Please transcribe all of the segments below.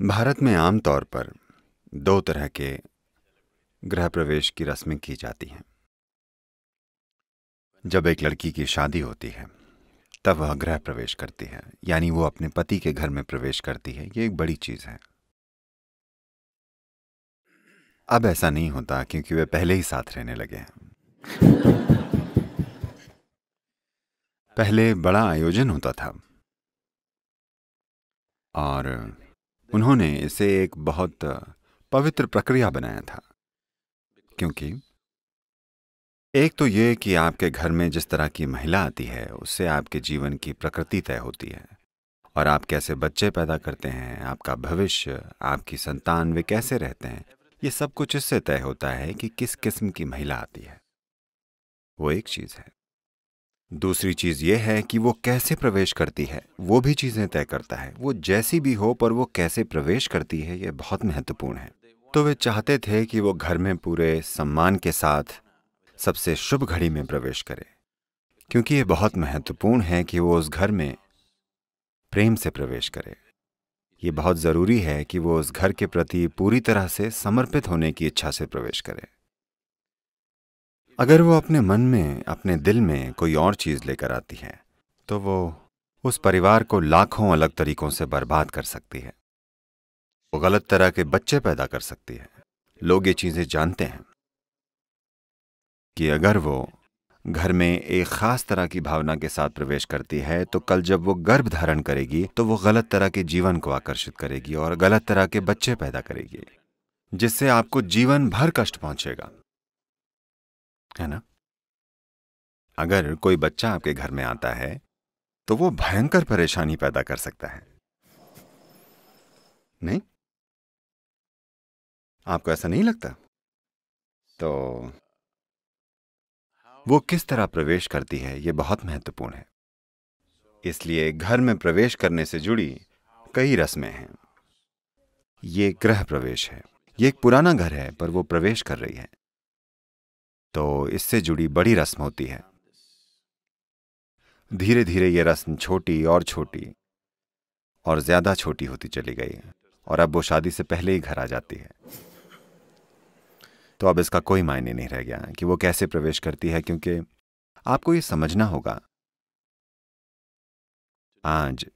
भारत में आमतौर पर दो तरह के गृह प्रवेश की रस्में की जाती हैं जब एक लड़की की शादी होती है तब वह गृह प्रवेश करती है यानी वो अपने पति के घर में प्रवेश करती है ये एक बड़ी चीज़ है अब ऐसा नहीं होता क्योंकि वे पहले ही साथ रहने लगे हैं पहले बड़ा आयोजन होता था और उन्होंने इसे एक बहुत पवित्र प्रक्रिया बनाया था क्योंकि एक तो ये कि आपके घर में जिस तरह की महिला आती है उससे आपके जीवन की प्रकृति तय होती है और आप कैसे बच्चे पैदा करते हैं आपका भविष्य आपकी संतान वे कैसे रहते हैं ये सब कुछ इससे तय होता है कि किस किस्म की महिला आती है वो एक चीज़ है दूसरी चीज ये है कि वो कैसे प्रवेश करती है वो भी चीजें तय करता है वो जैसी भी हो पर वो कैसे प्रवेश करती है ये बहुत महत्वपूर्ण है तो वे चाहते थे कि वो घर में पूरे सम्मान के साथ सबसे शुभ घड़ी में प्रवेश करे क्योंकि ये बहुत महत्वपूर्ण है कि वो उस घर में प्रेम से प्रवेश करे ये बहुत ज़रूरी है कि वो उस घर के प्रति पूरी तरह से समर्पित होने की इच्छा से प्रवेश करे अगर वो अपने मन में अपने दिल में कोई और चीज़ लेकर आती है तो वो उस परिवार को लाखों अलग तरीकों से बर्बाद कर सकती है वो गलत तरह के बच्चे पैदा कर सकती है लोग ये चीज़ें जानते हैं कि अगर वो घर में एक खास तरह की भावना के साथ प्रवेश करती है तो कल जब वो गर्भ धारण करेगी तो वो गलत तरह के जीवन को आकर्षित करेगी और गलत तरह के बच्चे पैदा करेगी जिससे आपको जीवन भर कष्ट पहुंचेगा है ना अगर कोई बच्चा आपके घर में आता है तो वो भयंकर परेशानी पैदा कर सकता है नहीं आपको ऐसा नहीं लगता तो वो किस तरह प्रवेश करती है ये बहुत महत्वपूर्ण है इसलिए घर में प्रवेश करने से जुड़ी कई रस्में हैं ये गृह प्रवेश है ये एक पुराना घर है पर वो प्रवेश कर रही है तो इससे जुड़ी बड़ी रस्म होती है धीरे धीरे ये रस्म छोटी और छोटी और ज्यादा छोटी होती चली गई और अब वो शादी से पहले ही घर आ जाती है तो अब इसका कोई मायने नहीं रह गया कि वो कैसे प्रवेश करती है क्योंकि आपको ये समझना होगा आज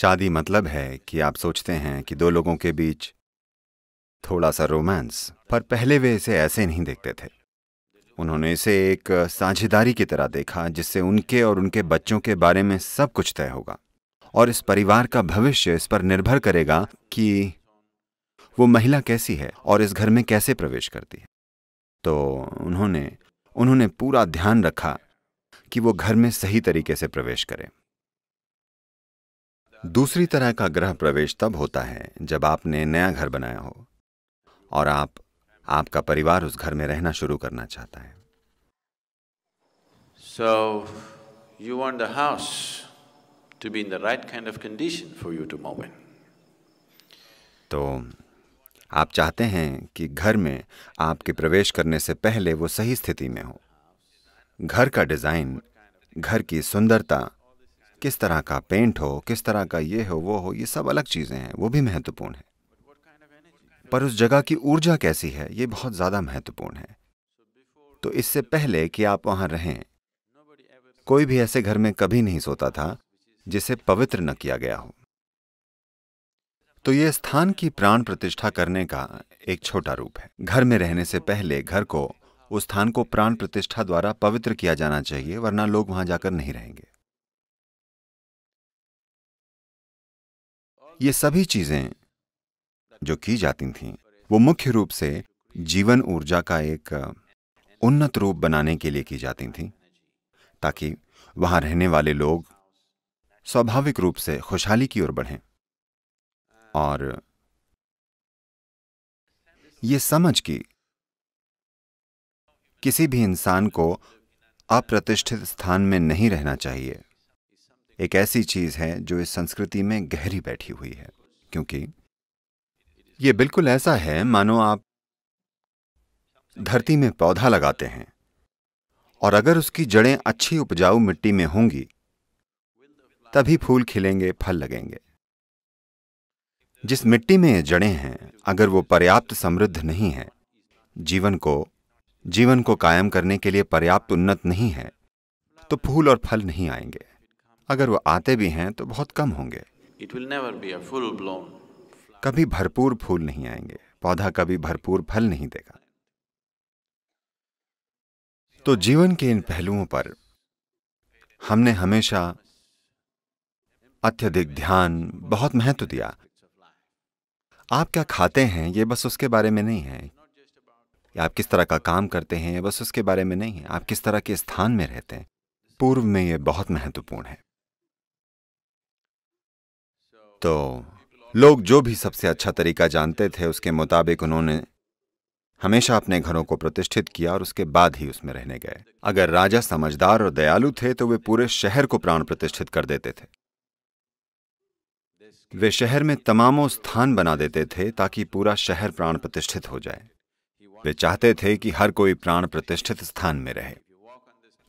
शादी मतलब है कि आप सोचते हैं कि दो लोगों के बीच थोड़ा सा रोमांस पर पहले वे इसे ऐसे नहीं देखते थे उन्होंने इसे एक साझेदारी की तरह देखा जिससे उनके और उनके बच्चों के बारे में सब कुछ तय होगा और इस परिवार का भविष्य इस पर निर्भर करेगा कि वो महिला कैसी है और इस घर में कैसे प्रवेश करती है तो उन्होंने उन्होंने पूरा ध्यान रखा कि वो घर में सही तरीके से प्रवेश करें दूसरी तरह का ग्रह प्रवेश तब होता है जब आपने नया घर बनाया हो और आप आपका परिवार उस घर में रहना शुरू करना चाहता है so you want the house to be in the right kind of condition for you to move तो आप चाहते हैं कि घर में आपके प्रवेश करने से पहले वो सही स्थिति में हो घर का डिज़ाइन घर की सुंदरता किस तरह का पेंट हो किस तरह का ये हो वो हो ये सब अलग चीज़ें हैं वो भी महत्वपूर्ण है पर उस जगह की ऊर्जा कैसी है ये बहुत ज़्यादा महत्वपूर्ण है तो इससे पहले कि आप वहां रहें कोई भी ऐसे घर में कभी नहीं सोता था जिसे पवित्र न किया गया हो तो ये स्थान की प्राण प्रतिष्ठा करने का एक छोटा रूप है घर में रहने से पहले घर को उस स्थान को प्राण प्रतिष्ठा द्वारा पवित्र किया जाना चाहिए वरना लोग वहां जाकर नहीं रहेंगे ये सभी चीजें जो की जाती थीं वो मुख्य रूप से जीवन ऊर्जा का एक उन्नत रूप बनाने के लिए की जाती थीं ताकि वहां रहने वाले लोग स्वाभाविक रूप से खुशहाली की ओर बढ़ें और ये समझ कि किसी भी इंसान को अप्रतिष्ठित स्थान में नहीं रहना चाहिए एक ऐसी चीज है जो इस संस्कृति में गहरी बैठी हुई है क्योंकि ये बिल्कुल ऐसा है मानो आप धरती में पौधा लगाते हैं और अगर उसकी जड़ें अच्छी उपजाऊ मिट्टी में होंगी तभी फूल खिलेंगे फल लगेंगे जिस मिट्टी में ये जड़ें हैं अगर वो पर्याप्त समृद्ध नहीं है जीवन को जीवन को कायम करने के लिए पर्याप्त उन्नत नहीं है तो फूल और फल नहीं आएंगे अगर वो आते भी हैं तो बहुत कम होंगे it will never be a full blown कभी भरपूर फूल नहीं आएंगे पौधा कभी भरपूर फल नहीं देगा तो जीवन के इन पहलुओं पर हमने हमेशा अत्यधिक ध्यान बहुत महत्व दिया आप क्या खाते हैं ये बस उसके बारे में नहीं है आप किस तरह का काम करते हैं ये बस उसके बारे में नहीं है आप किस तरह के स्थान में रहते हैं पूर्व में ये बहुत महत्वपूर्ण है तो लोग जो भी सबसे अच्छा तरीका जानते थे उसके मुताबिक उन्होंने हमेशा अपने घरों को प्रतिष्ठित किया और उसके बाद ही उसमें रहने गए अगर राजा समझदार और दयालु थे तो वे पूरे शहर को प्राण प्रतिष्ठित कर देते थे वे शहर में तमामों स्थान बना देते थे ताकि पूरा शहर प्राण प्रतिष्ठित हो जाए वे चाहते थे कि हर कोई प्राण प्रतिष्ठित स्थान में रहे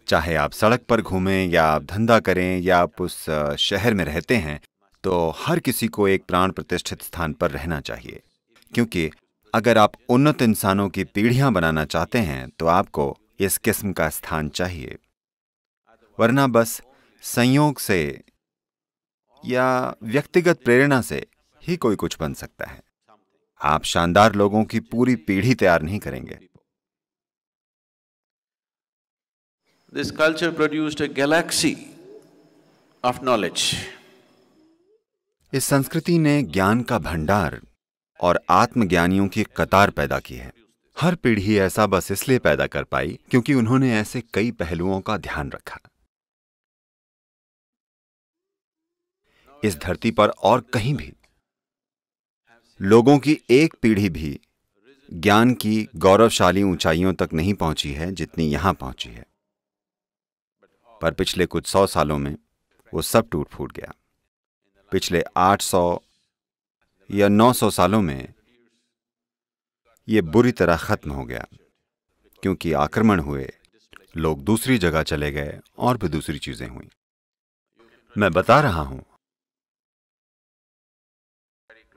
चाहे आप सड़क पर घूमें या आप धंधा करें या आप उस शहर में रहते हैं तो हर किसी को एक प्राण प्रतिष्ठित स्थान पर रहना चाहिए क्योंकि अगर आप उन्नत इंसानों की पीढ़ियां बनाना चाहते हैं तो आपको इस किस्म का स्थान चाहिए वरना बस संयोग से या व्यक्तिगत प्रेरणा से ही कोई कुछ बन सकता है आप शानदार लोगों की पूरी पीढ़ी तैयार नहीं करेंगे this culture produced a galaxy of knowledge इस संस्कृति ने ज्ञान का भंडार और आत्मज्ञानियों की कतार पैदा की है हर पीढ़ी ऐसा बस इसलिए पैदा कर पाई क्योंकि उन्होंने ऐसे कई पहलुओं का ध्यान रखा इस धरती पर और कहीं भी लोगों की एक पीढ़ी भी ज्ञान की गौरवशाली ऊंचाइयों तक नहीं पहुंची है जितनी यहां पहुंची है पर पिछले कुछ सौ सालों में वो सब टूट फूट गया पिछले 800 या 900 सालों में ये बुरी तरह खत्म हो गया क्योंकि आक्रमण हुए लोग दूसरी जगह चले गए और भी दूसरी चीजें हुई मैं बता रहा हूं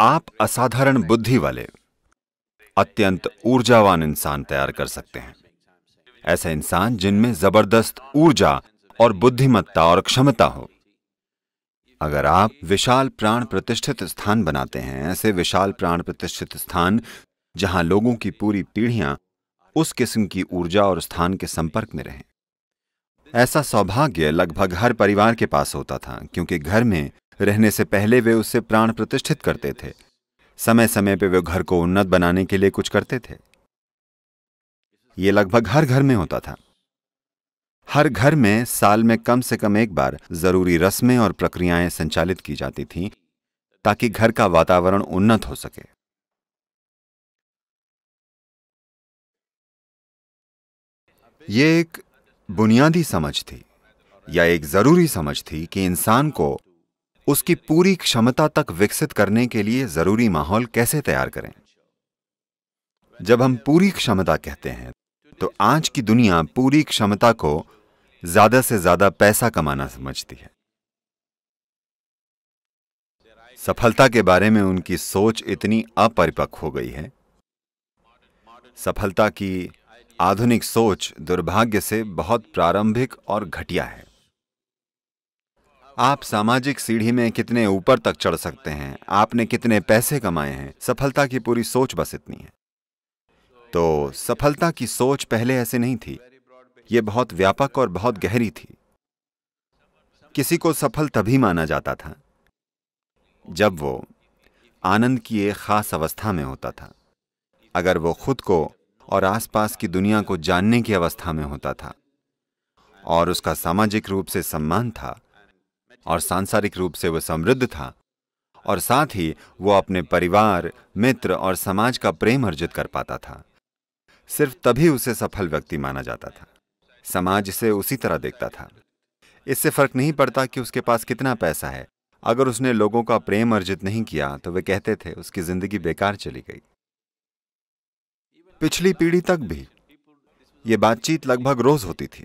आप असाधारण बुद्धि वाले अत्यंत ऊर्जावान इंसान तैयार कर सकते हैं ऐसे इंसान जिनमें जबरदस्त ऊर्जा और बुद्धिमत्ता और क्षमता हो अगर आप विशाल प्राण प्रतिष्ठित स्थान बनाते हैं ऐसे विशाल प्राण प्रतिष्ठित स्थान जहां लोगों की पूरी पीढ़ियां उस किस्म की ऊर्जा और स्थान के संपर्क में रहें ऐसा सौभाग्य लगभग हर परिवार के पास होता था क्योंकि घर में रहने से पहले वे उससे प्राण प्रतिष्ठित करते थे समय समय पर वे घर को उन्नत बनाने के लिए कुछ करते थे ये लगभग हर घर में होता था हर घर में साल में कम से कम एक बार जरूरी रस्में और प्रक्रियाएं संचालित की जाती थीं ताकि घर का वातावरण उन्नत हो सके ये एक बुनियादी समझ थी या एक जरूरी समझ थी कि इंसान को उसकी पूरी क्षमता तक विकसित करने के लिए जरूरी माहौल कैसे तैयार करें जब हम पूरी क्षमता कहते हैं तो आज की दुनिया पूरी क्षमता को ज्यादा से ज्यादा पैसा कमाना समझती है सफलता के बारे में उनकी सोच इतनी अपरिपक्व हो गई है सफलता की आधुनिक सोच दुर्भाग्य से बहुत प्रारंभिक और घटिया है आप सामाजिक सीढ़ी में कितने ऊपर तक चढ़ सकते हैं आपने कितने पैसे कमाए हैं सफलता की पूरी सोच बस इतनी है तो सफलता की सोच पहले ऐसे नहीं थी ये बहुत व्यापक और बहुत गहरी थी किसी को सफल तभी माना जाता था जब वो आनंद की एक खास अवस्था में होता था अगर वो खुद को और आसपास की दुनिया को जानने की अवस्था में होता था और उसका सामाजिक रूप से सम्मान था और सांसारिक रूप से वह समृद्ध था और साथ ही वो अपने परिवार मित्र और समाज का प्रेम अर्जित कर पाता था सिर्फ तभी उसे सफल व्यक्ति माना जाता था समाज इसे उसी तरह देखता था इससे फर्क नहीं पड़ता कि उसके पास कितना पैसा है अगर उसने लोगों का प्रेम अर्जित नहीं किया तो वे कहते थे उसकी जिंदगी बेकार चली गई पिछली पीढ़ी तक भी ये बातचीत लगभग रोज होती थी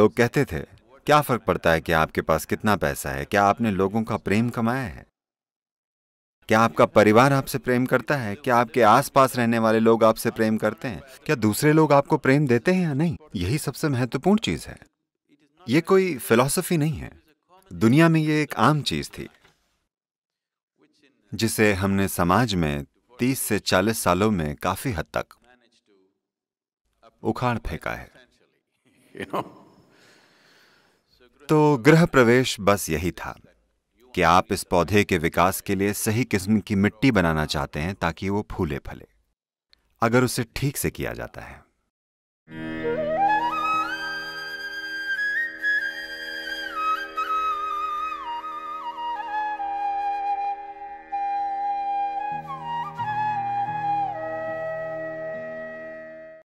लोग कहते थे क्या फर्क पड़ता है कि आपके पास कितना पैसा है क्या आपने लोगों का प्रेम कमाया है क्या आपका परिवार आपसे प्रेम करता है क्या आपके आसपास रहने वाले लोग आपसे प्रेम करते हैं क्या दूसरे लोग आपको प्रेम देते हैं या नहीं यही सबसे महत्वपूर्ण चीज है ये कोई फिलॉसफी नहीं है दुनिया में ये एक आम चीज थी जिसे हमने समाज में 30 से 40 सालों में काफी हद तक उखाड़ फेंका है तो गृह प्रवेश बस यही था कि आप इस पौधे के विकास के लिए सही किस्म की मिट्टी बनाना चाहते हैं ताकि वो फूले फले अगर उसे ठीक से किया जाता है